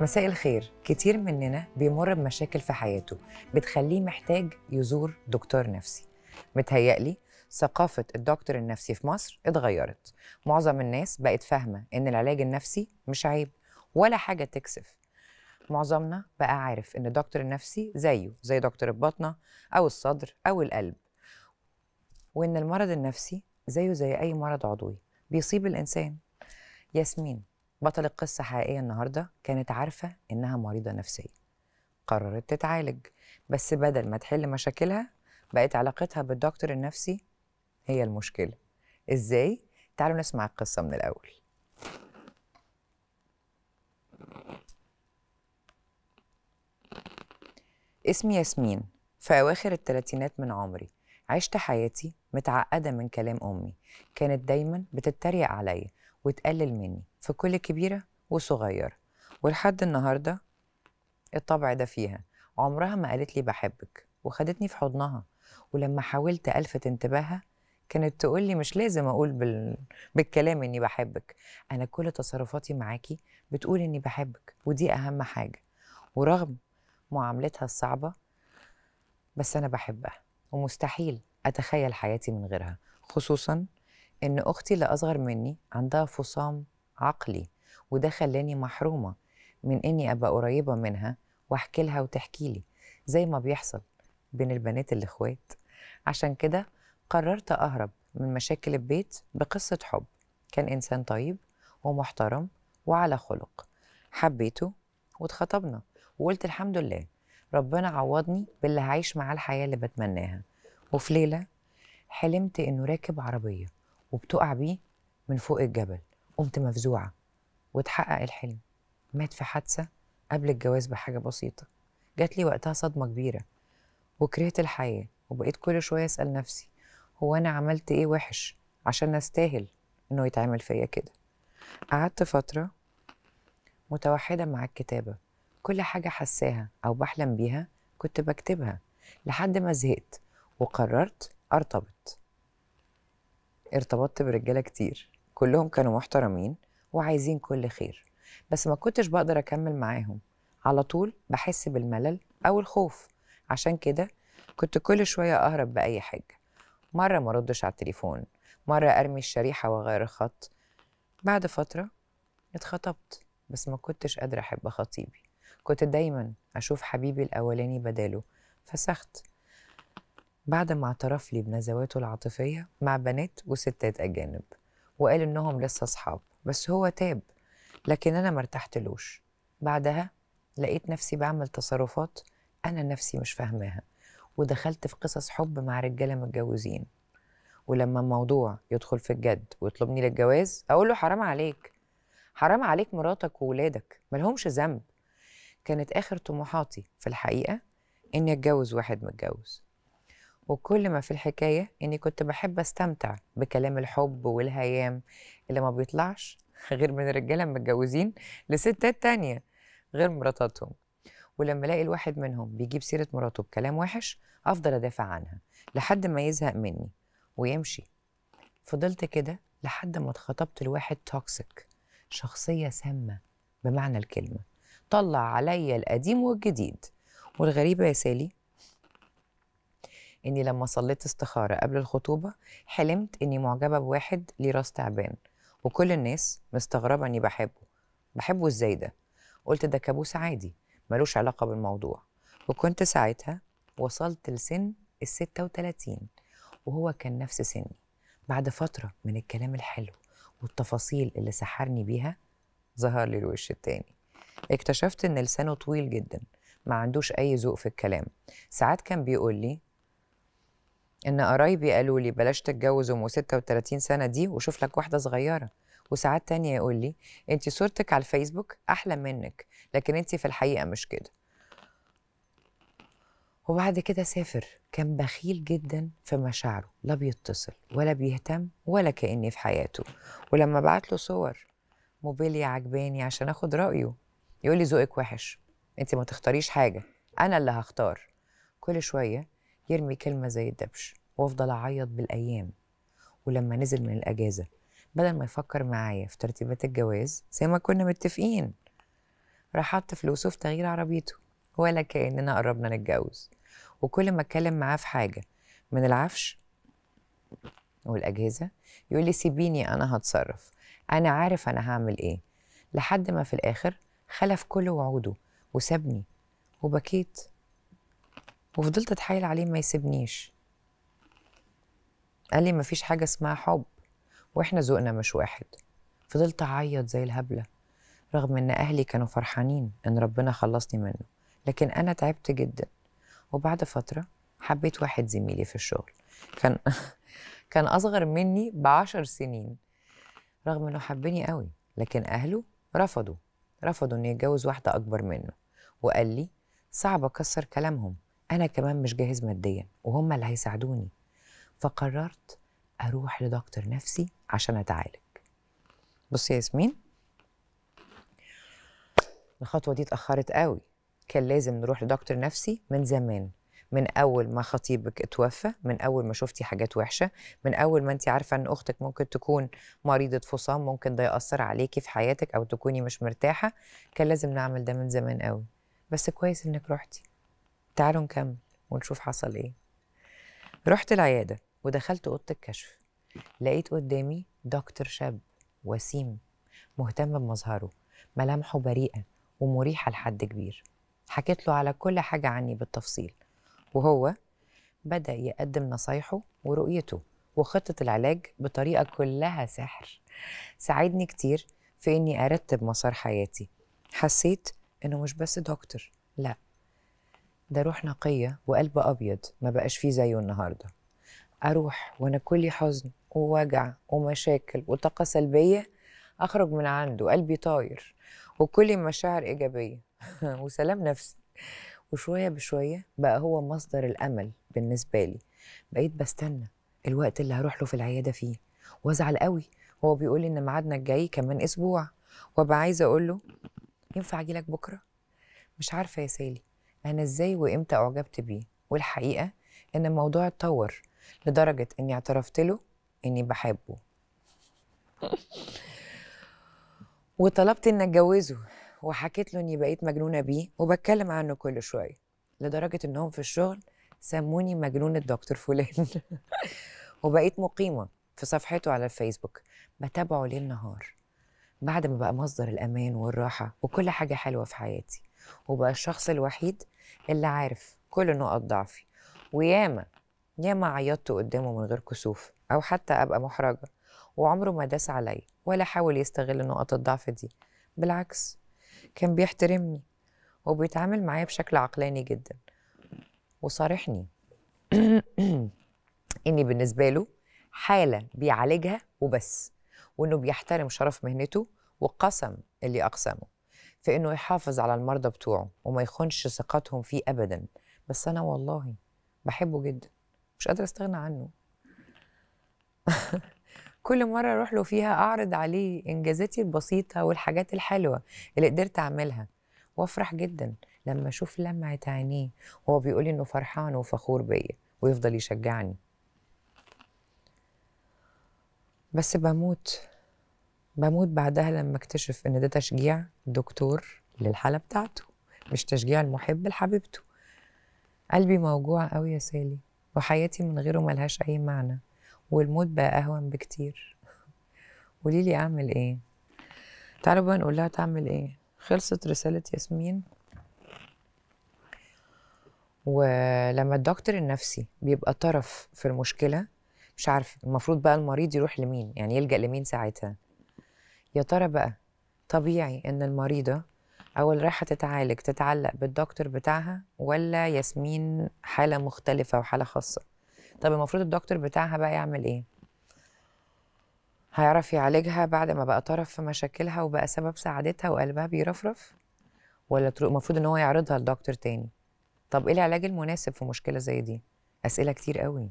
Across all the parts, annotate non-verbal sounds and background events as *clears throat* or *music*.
مساء الخير كتير مننا بيمر بمشاكل في حياته بتخليه محتاج يزور دكتور نفسي متهيألي ثقافة الدكتور النفسي في مصر اتغيرت معظم الناس بقت فاهمة إن العلاج النفسي مش عيب ولا حاجة تكسف معظمنا بقى عارف إن الدكتور النفسي زيه زي دكتور البطنة أو الصدر أو القلب وإن المرض النفسي زيه زي أي مرض عضوي بيصيب الإنسان ياسمين بطل القصة حقيقية النهاردة كانت عارفة إنها مريضة نفسية قررت تتعالج بس بدل ما تحل مشاكلها بقت علاقتها بالدكتور النفسي هي المشكلة إزاي؟ تعالوا نسمع القصة من الأول اسمي ياسمين في أواخر الثلاثينات من عمري عشت حياتي متعقدة من كلام أمي كانت دايما بتتريق عليا وتقلل مني في كل كبيرة وصغيرة ولحد النهاردة الطبع ده فيها عمرها ما قالت لي بحبك وخدتني في حضنها ولما حاولت ألفت انتباهها كانت تقول لي مش لازم أقول بال... بالكلام إني بحبك أنا كل تصرفاتي معاكي بتقول إني بحبك ودي أهم حاجة ورغم معاملتها الصعبة بس أنا بحبها ومستحيل أتخيل حياتي من غيرها خصوصا إن أختي اللي أصغر مني عندها فصام عقلي وده خلاني محرومة من إني أبقى قريبة منها وأحكي لها وتحكي لي زي ما بيحصل بين البنات الإخوات عشان كده قررت أهرب من مشاكل البيت بقصة حب كان إنسان طيب ومحترم وعلى خلق حبيته واتخطبنا وقلت الحمد لله ربنا عوضني باللي هعيش معاه الحياه اللي بتمناها وفي ليله حلمت انه راكب عربيه وبتقع بيه من فوق الجبل قمت مفزوعه واتحقق الحلم مات في حادثه قبل الجواز بحاجه بسيطه جات لي وقتها صدمه كبيره وكرهت الحياه وبقيت كل شويه اسال نفسي هو انا عملت ايه وحش عشان استاهل انه يتعمل فيا كده قعدت فتره متوحده مع الكتابه كل حاجة حساها أو بحلم بيها كنت بكتبها لحد ما زهقت وقررت أرتبط ارتبطت برجالة كتير كلهم كانوا محترمين وعايزين كل خير بس ما كنتش بقدر أكمل معاهم على طول بحس بالملل أو الخوف عشان كده كنت كل شوية أهرب بأي حاجة مرة ما ردش على التليفون مرة أرمي الشريحة وأغير الخط بعد فترة اتخطبت بس ما كنتش قادرة أحب خطيبي كنت دايما أشوف حبيبي الأولاني بداله فسخت بعد ما اعترف لي بنزواته العاطفية مع بنات وستات أجانب وقال إنهم لسه أصحاب بس هو تاب لكن أنا مرتحتلوش بعدها لقيت نفسي بعمل تصرفات أنا نفسي مش فاهماها ودخلت في قصص حب مع رجالة متجوزين ولما الموضوع يدخل في الجد ويطلبني للجواز أقول له حرام عليك حرام عليك مراتك وولادك ملهمش ذنب كانت آخر طموحاتي في الحقيقة إني أتجوز واحد متجوز وكل ما في الحكاية إني كنت بحب أستمتع بكلام الحب والهيام اللي ما بيطلعش *laughs* غير من الرجالة متجوزين لستات تانية غير مراتاتهم ولما الاقي الواحد منهم بيجيب سيره مراته بكلام وحش افضل ادافع عنها لحد ما يزهق مني ويمشي فضلت كده لحد ما اتخطبت لواحد توكسيك شخصيه سامه بمعنى الكلمه طلع عليا القديم والجديد والغريبة يا سالي إني لما صليت استخارة قبل الخطوبة حلمت إني معجبة بواحد ليه راس تعبان وكل الناس مستغربة إني بحبه بحبه إزاي ده قلت ده كابوس عادي ملوش علاقة بالموضوع وكنت ساعتها وصلت لسن ال 36 وهو كان نفس سني بعد فترة من الكلام الحلو والتفاصيل اللي سحرني بيها ظهر لي الوش التاني اكتشفت ان لسانه طويل جدا ما عندوش اي ذوق في الكلام ساعات كان بيقول لي ان قرايبي قالوا لي بلاش تتجوز ام 36 سنه دي وشوف لك واحده صغيره وساعات تانية يقول لي انت صورتك على الفيسبوك احلى منك لكن انت في الحقيقه مش كده وبعد كده سافر كان بخيل جدا في مشاعره لا بيتصل ولا بيهتم ولا كأني في حياته ولما بعت له صور موبيليا عجباني عشان اخد رأيه يقول لي ذوقك وحش انت ما تختاريش حاجه انا اللي هختار كل شويه يرمي كلمه زي الدبش وافضل اعيط بالايام ولما نزل من الاجازه بدل ما يفكر معايا في ترتيبات الجواز زي ما كنا متفقين راح حط فلوسه في تغيير عربيته ولا كاننا قربنا نتجوز وكل ما اتكلم معاه في حاجه من العفش والاجهزه يقول لي سيبيني انا هتصرف انا عارف انا هعمل ايه لحد ما في الاخر خلف كل وعوده وسابني وبكيت وفضلت اتحايل عليه ما يسيبنيش قال لي مفيش حاجة اسمها حب واحنا ذوقنا مش واحد فضلت اعيط زي الهبلة رغم ان اهلي كانوا فرحانين ان ربنا خلصني منه لكن انا تعبت جدا وبعد فترة حبيت واحد زميلي في الشغل كان *laughs* كان اصغر مني بعشر سنين رغم انه حبني قوي لكن اهله رفضوا رفضوا إنه يتجوز واحدة أكبر منه وقال لي صعب أكسر كلامهم أنا كمان مش جاهز ماديا وهم اللي هيساعدوني فقررت أروح لدكتور نفسي عشان أتعالج بصي يا ياسمين الخطوة دي اتأخرت قوي كان لازم نروح لدكتور نفسي من زمان من اول ما خطيبك اتوفى من اول ما شفتي حاجات وحشه من اول ما انت عارفه ان اختك ممكن تكون مريضه فصام ممكن ده ياثر عليكي في حياتك او تكوني مش مرتاحه كان لازم نعمل ده من زمان قوي بس كويس انك رحتي تعالوا نكمل ونشوف حصل ايه رحت العياده ودخلت اوضه الكشف لقيت قدامي دكتور شاب وسيم مهتم بمظهره ملامحه بريئه ومريحه لحد كبير حكيت له على كل حاجه عني بالتفصيل وهو بدأ يقدم نصايحه ورؤيته وخطة العلاج بطريقة كلها سحر ساعدني كتير في إني أرتب مسار حياتي حسيت إنه مش بس دكتور لأ ده روح نقية وقلب أبيض ما بقاش فيه زيه النهاردة أروح وأنا كلي حزن ووجع ومشاكل وطاقة سلبية أخرج من عنده قلبي طاير وكلي مشاعر إيجابية *laughs* وسلام نفسي وشوية بشوية بقى هو مصدر الأمل بالنسبة لي بقيت بستنى الوقت اللي هروح له في العيادة فيه وازعل قوي هو بيقول لي إن ميعادنا الجاي كمان أسبوع وابقى عايزة أقول له ينفع اجي لك بكرة؟ مش عارفة يا سالي أنا إزاي وإمتى أعجبت بيه والحقيقة إن الموضوع اتطور لدرجة إني اعترفت له إني بحبه *laughs* وطلبت إن أتجوزه وحكيت له اني بقيت مجنونه بيه وبتكلم عنه كل شويه لدرجه انهم في الشغل سموني مجنونه دكتور فلان *laughs* وبقيت مقيمه في صفحته على الفيسبوك بتابعه ليل نهار بعد ما بقى مصدر الامان والراحه وكل حاجه حلوه في حياتي وبقى الشخص الوحيد اللي عارف كل نقط ضعفي وياما ياما عيطت قدامه من غير كسوف او حتى ابقى محرجه وعمره ما داس عليا ولا حاول يستغل نقط الضعف دي بالعكس كان بيحترمني وبيتعامل معايا بشكل عقلاني جدا وصارحني *clears throat* اني بالنسبه له حاله بيعالجها وبس وانه بيحترم شرف مهنته وقسم اللي اقسمه في انه يحافظ على المرضى بتوعه وما يخونش ثقتهم فيه ابدا بس انا والله بحبه جدا مش قادره استغنى عنه *laughs* كل مره اروح له فيها اعرض عليه انجازاتي البسيطه والحاجات الحلوه اللي قدرت اعملها وافرح جدا لما اشوف لمعه عينيه وهو بيقول انه فرحان وفخور بيا ويفضل يشجعني بس بموت بموت بعدها لما اكتشف ان ده تشجيع دكتور للحاله بتاعته مش تشجيع المحب لحبيبته قلبي موجوع قوي يا سالي وحياتي من غيره ملهاش اي معنى والموت بقى أهون بكتير *laughs* قولي لي أعمل إيه تعالوا بقى نقول لها تعمل إيه خلصت رسالة ياسمين ولما الدكتور النفسي بيبقى طرف في المشكلة مش عارف المفروض بقى المريض يروح لمين يعني يلجأ لمين ساعتها يا ترى بقى طبيعي إن المريضة أول رايحة تتعالج تتعلق بالدكتور بتاعها ولا ياسمين حالة مختلفة وحالة خاصة طب المفروض الدكتور بتاعها بقى يعمل ايه هيعرف يعالجها بعد ما بقى طرف في مشاكلها وبقى سبب سعادتها وقلبها بيرفرف ولا المفروض ان هو يعرضها لدكتور تاني طب ايه العلاج المناسب في مشكله زي دي اسئله كتير قوي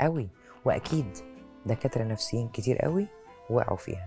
قوي واكيد دكاتره نفسيين كتير قوي وقعوا فيها